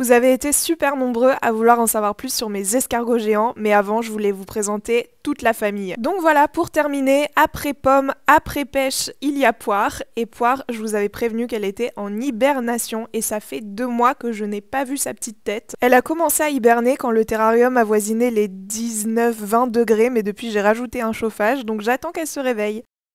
Vous avez été super nombreux à vouloir en savoir plus sur mes escargots géants, mais avant je voulais vous présenter toute la famille. Donc voilà, pour terminer, après pomme, après pêche, il y a poire. Et poire, je vous avais prévenu qu'elle était en hibernation et ça fait deux mois que je n'ai pas vu sa petite tête. Elle a commencé à hiberner quand le terrarium avoisinait les 19-20 degrés, mais depuis j'ai rajouté un chauffage, donc j'attends qu'elle se réveille.